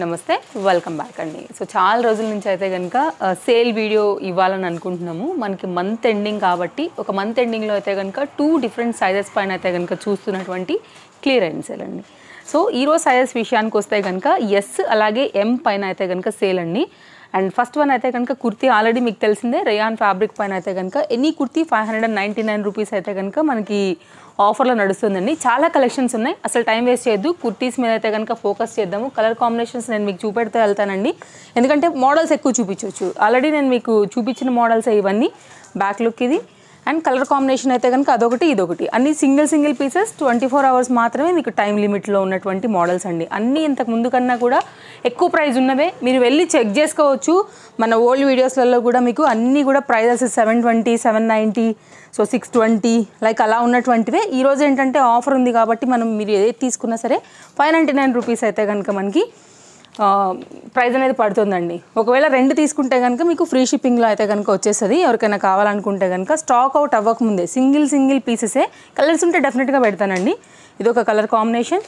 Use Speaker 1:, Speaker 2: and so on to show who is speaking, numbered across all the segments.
Speaker 1: నమస్తే welcome back అండి so చాలా రోజుల నుంచి అయితే కనుక సేల్ వీడియో ఇవ్వాలని అనుకుంటున్నాము మనకి మంత్ ఎండింగ్ కాబట్టి ఒక మంత్ ఎండింగ్లో అయితే కనుక టూ డిఫరెంట్ సైజెస్ పైన అయితే కనుక చూస్తున్నటువంటి క్లియర్ అయింది సేల్ అండి సో ఈరోజు సైజెస్ విషయానికి వస్తే కనుక ఎస్ అలాగే ఎం పైన అయితే కనుక సేల్ అండి అండ్ ఫస్ట్ వన్ అయితే కనుక కుర్తీ ఆల్రెడీ మీకు తెలిసిందే రేయాన్ ఫ్యాబ్రిక్ పైన అయితే కనుక any kurti five hundred nine rupees అయితే కనుక మనకి ఆఫర్లో నడుస్తుందండి చాలా కలెక్షన్స్ ఉన్నాయి అసలు టైం వేస్ట్ చేయొద్దు కుర్తీస్ మీద అయితే కనుక ఫోకస్ చేద్దాము కలర్ కాంబినేషన్స్ నేను మీకు చూపెడితే వెళ్తానండి ఎందుకంటే మోడల్స్ ఎక్కువ చూపించవచ్చు ఆల్రెడీ నేను మీకు చూపించిన మోడల్స్ ఇవన్నీ బ్యాక్ లుక్ ఇది అండ్ కలర్ కాంబినేషన్ అయితే కనుక అదొకటి ఇదొకటి అన్ని single single pieces twenty four hours మాత్రమే మీకు టైం లిమిట్లో ఉన్నటువంటి మోడల్స్ అండి అన్నీ ఇంతకు ముందు కన్నా కూడా ఎక్కువ ప్రైజ్ ఉన్నవే మీరు వెళ్ళి చెక్ చేసుకోవచ్చు మన ఓల్డ్ వీడియోస్లలో కూడా మీకు అన్నీ కూడా prices seven twenty seven ninety so six twenty like అలా ఉన్నటువంటివే ఈరోజు ఏంటంటే ఆఫర్ ఉంది కాబట్టి మనం మీరు ఏది తీసుకున్నా సరే ఫైవ్ నైంటీ నైన్ రూపీస్ అయితే కనుక మనకి ప్రైజ్ అనేది పడుతుందండి ఒకవేళ రెండు తీసుకుంటే కనుక మీకు ఫ్రీ షిప్పింగ్లో అయితే కనుక వచ్చేస్తుంది ఎవరికైనా కావాలనుకుంటే కనుక స్టాక్ అవుట్ అవ్వకముందే సింగిల్ సింగిల్ పీసెసే కలర్స్ ఉంటే డెఫినెట్గా పెడతానండి ఇది ఒక కలర్ కాంబినేషన్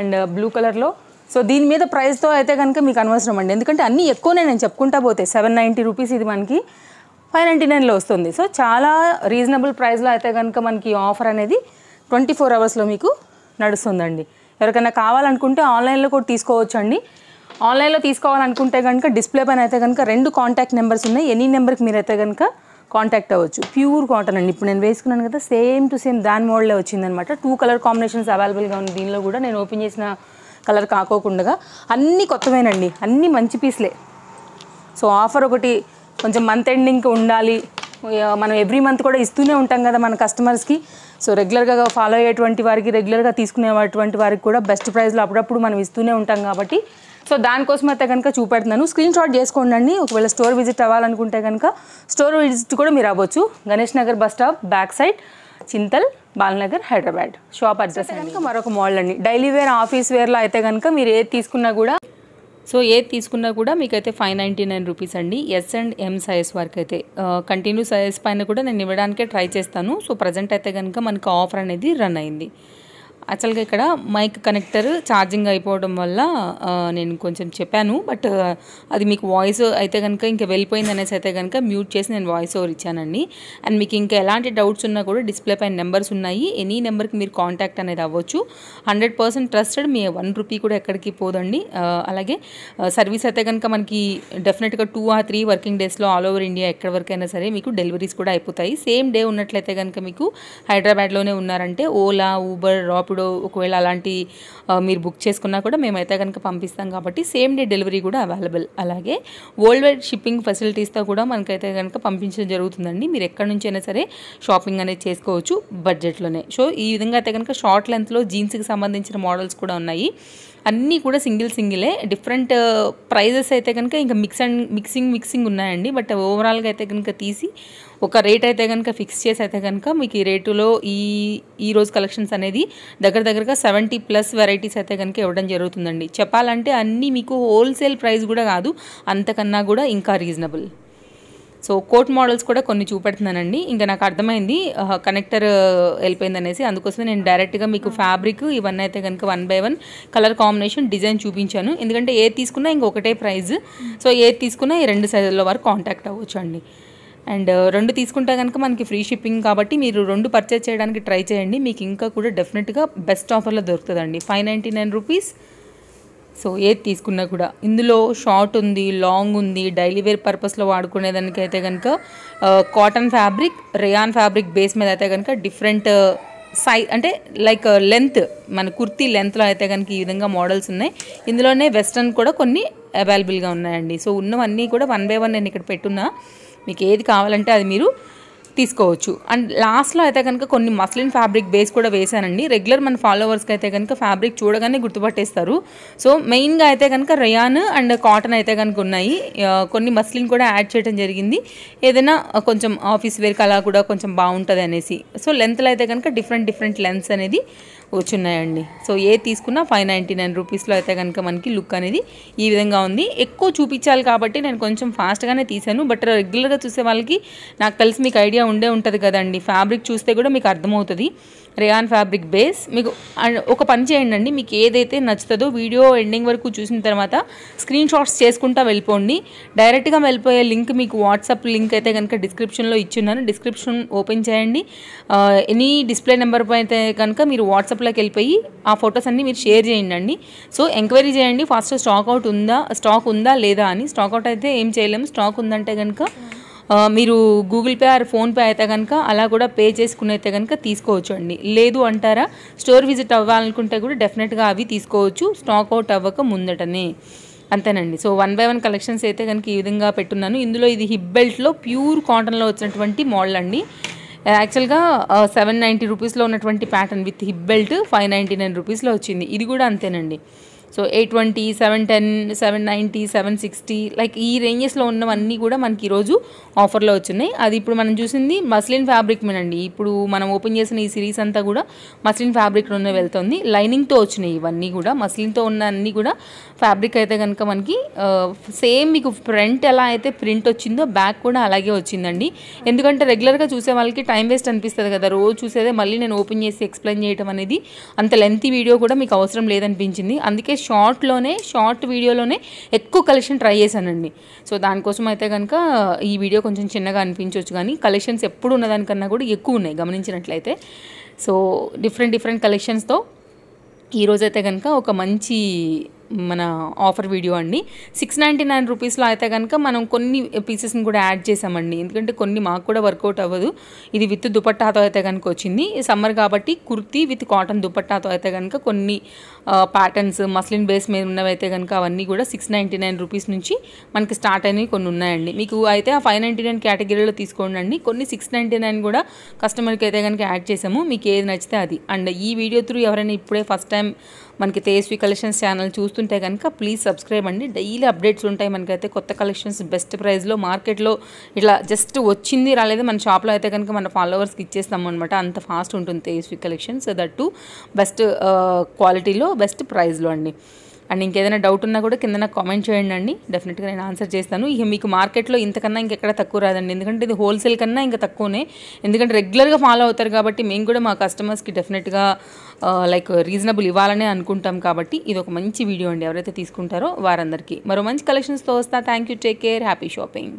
Speaker 1: అండ్ బ్లూ కలర్లో సో దీని మీద ప్రైస్తో అయితే కనుక మీకు అనవసరం అండి ఎందుకంటే అన్నీ ఎక్కువనే నేను చెప్పుకుంటా పోతే సెవెన్ నైంటీ రూపీస్ ఇది మనకి ఫైవ్ నైంటీ నైన్లో వస్తుంది సో చాలా రీజనబుల్ ప్రైస్లో అయితే కనుక మనకి ఆఫర్ అనేది ట్వంటీ ఫోర్ అవర్స్లో మీకు నడుస్తుందండి ఎవరికైనా కావాలనుకుంటే ఆన్లైన్లో కూడా తీసుకోవచ్చు అండి ఆన్లైన్లో తీసుకోవాలనుకుంటే కనుక డిస్ప్లే పైన అయితే కనుక రెండు కాంటాక్ట్ నెంబర్స్ ఉన్నాయి ఎనీ నెంబర్కి మీరు అయితే కనుక కాంటాక్ట్ అవ్వచ్చు ప్యూర్ కాటన్ అండి ఇప్పుడు నేను వేసుకున్నాను కదా సేమ్ టు సేమ్ దాని మోడలే వచ్చిందనమాట టూ కలర్ కాంబినేషన్స్ అవైలబుల్గా ఉంది దీనిలో కూడా నేను ఓపెన్ చేసిన కలర్ కాకోకుండా అన్నీ కొత్తవేనండి అన్నీ మంచి పీస్లే సో ఆఫర్ ఒకటి కొంచెం మంత్ ఎండింగ్కి ఉండాలి మనం ఎవ్రీ మంత్ కూడా ఇస్తూనే ఉంటాం కదా మన కస్టమర్స్కి సో రెగ్యులర్గా ఫాలో అయ్యేటువంటి వారికి రెగ్యులర్గా తీసుకునేటువంటి వారికి కూడా బెస్ట్ ప్రైస్లో అప్పుడప్పుడు మనం ఇస్తూనే ఉంటాం కాబట్టి సో దానికోసం అయితే కనుక చూపెడుతున్నాను స్క్రీన్ షాట్ చేసుకోండి ఒకవేళ స్టోర్ విజిట్ అవ్వాలనుకుంటే కనుక స్టోర్ విజిట్ కూడా మీరు అవ్వచ్చు Ganesh Nagar bus stop back side Chintal Balanagar Hyderabad shop address కనుక మరొక మోడల్ అండి డైలీ వేర్ ఆఫీస్ వేర్లో అయితే కనుక మీరు ఏది తీసుకున్నా కూడా సో ఏది తీసుకున్నా కూడా మీకైతే ఫైవ్ నైంటీ నైన్ రూపీస్ అండి ఎస్ అండ్ ఎం సైజ్ వరకు అయితే కంటిన్యూ సైజ్ పైన కూడా నేను ఇవ్వడానికే ట్రై చేస్తాను సో ప్రజెంట్ అయితే కనుక మనకు ఆఫర్ అనేది రన్ అయింది యాక్చువల్గా ఇక్కడ మైక్ కనెక్టర్ ఛార్జింగ్ అయిపోవడం వల్ల నేను కొంచెం చెప్పాను బట్ అది మీకు వాయిస్ అయితే కనుక ఇంకా వెళ్ళిపోయింది అనేసి అయితే కనుక మ్యూట్ చేసి నేను వాయిస్ ఓవర్ ఇచ్చానండి అండ్ మీకు ఇంకా ఎలాంటి డౌట్స్ ఉన్నా కూడా డిస్ప్లే పైన నెంబర్స్ ఉన్నాయి ఎనీ నెంబర్కి మీరు కాంటాక్ట్ అనేది అవ్వచ్చు హండ్రెడ్ పర్సెంట్ ట్రస్టెడ్ మీ వన్ రూపీ కూడా ఎక్కడికి పోదండి అలాగే సర్వీస్ అయితే కనుక మనకి డెఫినెట్గా టూ ఆర్ త్రీ వర్కింగ్ డేస్లో ఆల్ ఓవర్ ఇండియా వరకు వరకైనా సరే మీకు డెలివరీస్ కూడా అయిపోతాయి సేమ్ డే ఉన్నట్లయితే కనుక మీకు హైదరాబాద్లోనే ఉన్నారంటే ఓలా ఊబర్ రాపిడ్ ఇప్పుడు ఒకవేళ అలాంటి మీరు బుక్ చేసుకున్నా కూడా మేమైతే కనుక పంపిస్తాం కాబట్టి సేమ్ డే డెలివరీ కూడా అవైలబుల్ అలాగే వరల్డ్ వైడ్ షిప్పింగ్ ఫెసిలిటీస్తో కూడా మనకైతే కనుక పంపించడం జరుగుతుందండి మీరు ఎక్కడి నుంచైనా సరే షాపింగ్ అనేది చేసుకోవచ్చు బడ్జెట్లోనే సో ఈ విధంగా అయితే కనుక షార్ట్ లెంత్లో జీన్స్కి సంబంధించిన మోడల్స్ కూడా ఉన్నాయి అన్నీ కూడా సింగిల్ సింగిలే డిఫరెంట్ ప్రైజెస్ uh, అయితే కనుక ఇంకా మిక్స్ అండ్ మిక్సింగ్ మిక్సింగ్ ఉన్నాయండి బట్ ఓవరాల్గా అయితే కనుక తీసి ఒక రేట్ అయితే కనుక ఫిక్స్ చేసి అయితే కనుక మీకు ఈ రేటులో ఈ ఈ రోజు కలెక్షన్స్ అనేది దగ్గర దగ్గరగా సెవెంటీ ప్లస్ వెరైటీస్ అయితే కనుక ఇవ్వడం జరుగుతుందండి చెప్పాలంటే అన్నీ మీకు హోల్సేల్ ప్రైస్ కూడా కాదు అంతకన్నా కూడా ఇంకా రీజనబుల్ సో కోట్ మోడల్స్ కూడా కొన్ని చూపెడుతున్నానండి ఇంకా నాకు అర్థమైంది కనెక్టర్ వెళ్ళిపోయింది అనేసి అందుకోసమే నేను డైరెక్ట్గా మీకు ఫ్యాబ్రిక్ ఇవన్నీ అయితే కనుక one by one colour combination design చూపించాను ఎందుకంటే ఏది తీసుకున్నా ఇంకొకటే ప్రైజ్ సో ఏది తీసుకున్నా ఈ రెండు సైజుల వరకు కాంటాక్ట్ అవ్వచ్చు అండి అండ్ రెండు తీసుకుంటే కనుక మనకి ఫ్రీ షిప్పింగ్ కాబట్టి మీరు రెండు పర్చేస్ చేయడానికి ట్రై చేయండి మీకు ఇంకా కూడా డెఫినెట్గా బెస్ట్ ఆఫర్లో దొరుకుతుందండి five ninety nine rupees so ఏది తీసుకున్నా కూడా ఇందులో షార్ట్ ఉంది లాంగ్ ఉంది డైలీ వేర్ పర్పస్లో వాడుకునేదానికి అయితే కనుక cotton fabric rayon fabric base మీద అయితే కనుక డిఫరెంట్ సైజ్ అంటే లైక్ లెంత్ మన కుర్తీ లెంత్లో అయితే కనుక ఈ విధంగా మోడల్స్ ఉన్నాయి ఇందులోనే వెస్ట్రన్ కూడా కొన్ని అవైలబుల్గా ఉన్నాయండి సో ఉన్నవన్నీ కూడా వన్ బై వన్ నేను ఇక్కడ పెట్టున్నా మీకు ఏది కావాలంటే అది మీరు తీసుకోవచ్చు అండ్ లాస్ట్లో అయితే కనుక కొన్ని మస్లిన్ ఫ్యాబ్రిక్ బేస్ కూడా వేశానండి రెగ్యులర్ మన ఫాలోవర్స్కి అయితే కనుక ఫ్యాబ్రిక్ చూడగానే గుర్తుపట్టేస్తారు సో మెయిన్గా అయితే కనుక రయాన్ అండ్ కాటన్ అయితే కనుక ఉన్నాయి కొన్ని మస్లిన్ కూడా యాడ్ చేయడం జరిగింది ఏదైనా కొంచెం ఆఫీస్ వేర్కి అలా కూడా కొంచెం బాగుంటుంది అనేసి సో లెంత్లో అయితే కనుక డిఫరెంట్ డిఫరెంట్ లెన్స్ అనేది వచ్చున్నాయండి సో ఏ తీసుకున్నా ఫైవ్ నైంటీ నైన్ రూపీస్లో అయితే కనుక మనకి లుక్ అనేది ఈ విధంగా ఉంది ఎక్కువ చూపించాలి కాబట్టి నేను కొంచెం ఫాస్ట్గానే తీశాను బట్ రెగ్యులర్గా చూసే వాళ్ళకి నాకు తెలిసి మీకు ఐడియా ఉండే ఉంటుంది కదండి ఫ్యాబ్రిక్ చూస్తే కూడా మీకు అర్థమవుతుంది రేయాన్ ఫ్యాబ్రిక్ బేస్ మీకు ఒక పని చేయండి మీకు ఏదైతే నచ్చుతుందో వీడియో ఎండింగ్ వరకు చూసిన తర్వాత స్క్రీన్ షాట్స్ చేసుకుంటా వెళ్ళిపోండి డైరెక్ట్గా వెళ్ళిపోయే లింక్ మీకు వాట్సాప్ లింక్ అయితే కనుక డిస్క్రిప్షన్లో ఇచ్చున్నాను డిస్క్రిప్షన్ ఓపెన్ చేయండి ఎనీ డిస్ప్లే నెంబర్ అయితే కనుక మీరు వాట్సాప్లోకి వెళ్ళిపోయి ఆ ఫొటోస్ అన్నీ మీరు షేర్ చేయండి సో ఎంక్వైరీ చేయండి ఫస్ట్ స్టాక్ అవుట్ ఉందా స్టాక్ ఉందా లేదా అని స్టాక్ అవుట్ అయితే ఏం చేయలేము స్టాక్ ఉందంటే కనుక మీరు గూగుల్ పే ఆర్ ఫోన్పే అయితే కనుక అలా కూడా పే చేసుకుని అయితే కనుక తీసుకోవచ్చు అండి లేదు అంటారా స్టోర్ విజిట్ అవ్వాలనుకుంటే కూడా డెఫినెట్గా అవి తీసుకోవచ్చు స్టాక్ అవుట్ అవ్వక ముందటనే అంతేనండి so one by one collections అయితే కనుక ఈ విధంగా పెట్టున్నాను ఇందులో ఇది హిప్ బెల్ట్లో ప్యూర్ కాటన్లో వచ్చినటువంటి మోడల్ అండి యాక్చువల్గా సెవెన్ నైంటీ రూపీస్లో ఉన్నటువంటి pattern with hip belt five ninety nine రూపీస్లో వచ్చింది ఇది కూడా అంతేనండి so eight twenty seven ten seven ninety seven sixty like ఈ రేంజెస్లో ఉన్నవన్నీ కూడా మనకి ఈరోజు ఆఫర్లో వచ్చినాయి అది ఇప్పుడు మనం చూసింది మస్లిన్ ఫ్యాబ్రిక్ మీనండి ఇప్పుడు మనం ఓపెన్ చేసిన ఈ సిరీస్ అంతా కూడా మస్లిన్ ఫ్యాబ్రిక్లోనే వెళ్తుంది లైనింగ్తో వచ్చినాయి ఇవన్నీ కూడా మస్లిన్తో ఉన్న అన్నీ కూడా ఫ్యాబ్రిక్ అయితే కనుక మనకి సేమ్ మీకు ఫ్రంట్ ఎలా అయితే ప్రింట్ వచ్చిందో బ్యాక్ కూడా అలాగే వచ్చిందండి ఎందుకంటే రెగ్యులర్గా చూసే వాళ్ళకి టైం వేస్ట్ అనిపిస్తుంది కదా రోజు చూసేదే మళ్ళీ నేను ఓపెన్ చేసి ఎక్స్ప్లెయిన్ చేయడం అనేది అంత లెంతీ వీడియో కూడా మీకు అవసరం లేదనిపించింది అందుకే షార్ట్లోనే షార్ట్ వీడియోలోనే ఎక్కువ కలెక్షన్ ట్రై చేశానండి సో దానికోసం అయితే కనుక ఈ వీడియో కొంచెం చిన్నగా అనిపించవచ్చు కానీ కలెక్షన్స్ ఎప్పుడు ఉన్నదానికన్నా కూడా ఎక్కువ ఉన్నాయి గమనించినట్లయితే సో డిఫరెంట్ డిఫరెంట్ కలెక్షన్స్తో ఈరోజైతే కనుక ఒక మంచి మన ఆఫర్ వీడియో అండి సిక్స్ నైంటీ నైన్ రూపీస్లో అయితే కనుక మనం కొన్ని పీసెస్ని కూడా యాడ్ చేసామండి ఎందుకంటే కొన్ని మాకు కూడా వర్కౌట్ అవ్వదు ఇది విత్ దుపట్టాతో అయితే కనుక వచ్చింది సమ్మర్ కాబట్టి కుర్తీ విత్ కాటన్ దుపట్టాతో అయితే కనుక కొన్ని ప్యాటర్న్స్ మస్లిన్ బేస్ మీద ఉన్నవైతే కనుక అవన్నీ కూడా సిక్స్ నైంటీ నైన్ రూపీస్ నుంచి మనకి స్టార్ట్ అయినవి కొన్ని ఉన్నాయండి మీకు అయితే ఆ ఫైవ్ నైంటీ నైన్ కేటగిరీలో తీసుకోండి అండి కొన్ని సిక్స్ నైంటీ నైన్ కూడా కస్టమర్కి అయితే కనుక యాడ్ చేసాము మీకు ఏది నచ్చితే అది అండ్ ఈ వీడియో త్రూ ఎవరైనా ఇప్పుడే ఫస్ట్ టైం మనకి తేజస్వి కలెక్షన్స్ ఛానల్ చూస్తుంటే కనుక ప్లీజ్ సబ్స్క్రైబ్ అండి డైలీ అప్డేట్స్ ఉంటాయి మనకైతే కొత్త కలెక్షన్స్ బెస్ట్ ప్రైస్లో మార్కెట్లో ఇట్లా జస్ట్ వచ్చింది రాలేదు మన షాప్లో అయితే కనుక మన ఫాలోవర్స్కి ఇచ్చేస్తాము అనమాట అంత ఫాస్ట్ ఉంటుంది తేజస్వి కలెక్షన్స్ టు బెస్ట్ క్వాలిటీలో బెస్ట్ ప్రైస్లో అండి అండ్ ఇంకేదైనా డౌట్ ఉన్నా కూడా కింద నాకు కామెంట్ చేయండి అండి డెఫినెట్గా నేను ఆన్సర్ చేస్తాను ఇక మీకు మార్కెట్లో ఇంతకన్నా ఇంకెక్కడ తక్కువ రాదండి ఎందుకంటే ఇది హోల్సేల్ కన్నా ఇంకా తక్కువనే ఎందుకంటే రెగ్యులర్గా ఫాలో అవుతారు కాబట్టి మేము కూడా మా కస్టమర్స్కి డెఫినెట్గా లైక్ రీజనబుల్ ఇవ్వాలనే అనుకుంటాం కాబట్టి ఇది ఒక మంచి వీడియో అండి ఎవరైతే తీసుకుంటారో వారందరికీ మరో మంచి కలెక్షన్స్తో వస్తా thank you take care happy shopping